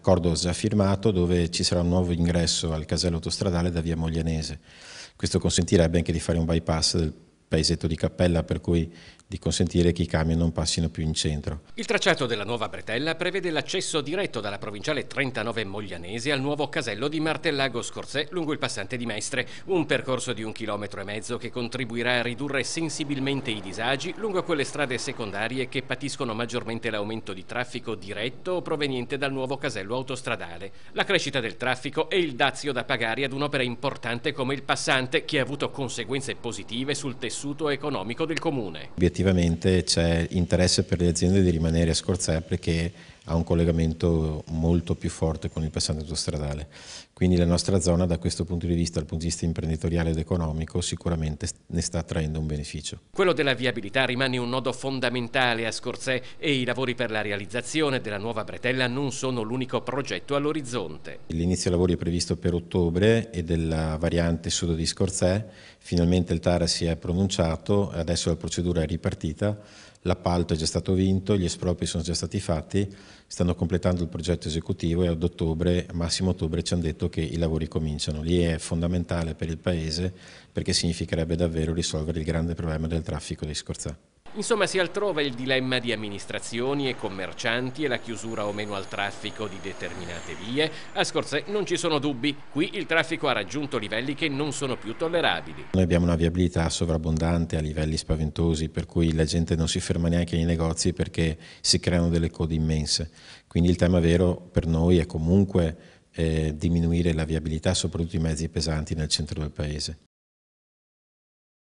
accordo già firmato dove ci sarà un nuovo ingresso al casello autostradale da via Moglianese. Questo consentirebbe anche di fare un bypass del paesetto di Cappella per cui di consentire che i camion non passino più in centro. Il tracciato della nuova bretella prevede l'accesso diretto dalla provinciale 39 Moglianese al nuovo casello di Martellago Scorsè lungo il passante di Mestre, un percorso di un chilometro e mezzo che contribuirà a ridurre sensibilmente i disagi lungo quelle strade secondarie che patiscono maggiormente l'aumento di traffico diretto o proveniente dal nuovo casello autostradale. La crescita del traffico è il dazio da pagare ad un'opera importante come il passante che ha avuto conseguenze positive sul tessuto tessuto economico del comune. Obiettivamente c'è interesse per le aziende di rimanere a Scorzep perché ha un collegamento molto più forte con il passante autostradale. Quindi la nostra zona da questo punto di vista, dal punto di vista imprenditoriale ed economico, sicuramente ne sta traendo un beneficio. Quello della viabilità rimane un nodo fondamentale a Scorzè e i lavori per la realizzazione della nuova bretella non sono l'unico progetto all'orizzonte. L'inizio dei lavori è previsto per ottobre e della variante sud di Scorzè, finalmente il TARA si è pronunciato, adesso la procedura è ripartita l'appalto è già stato vinto, gli espropri sono già stati fatti, stanno completando il progetto esecutivo e ad ottobre, massimo ottobre, ci hanno detto che i lavori cominciano. Lì è fondamentale per il Paese perché significherebbe davvero risolvere il grande problema del traffico di Scorzà. Insomma si altrove il dilemma di amministrazioni e commercianti e la chiusura o meno al traffico di determinate vie. A Scorze non ci sono dubbi, qui il traffico ha raggiunto livelli che non sono più tollerabili. Noi abbiamo una viabilità sovrabbondante a livelli spaventosi per cui la gente non si ferma neanche nei negozi perché si creano delle code immense. Quindi il tema vero per noi è comunque eh, diminuire la viabilità soprattutto i mezzi pesanti nel centro del paese.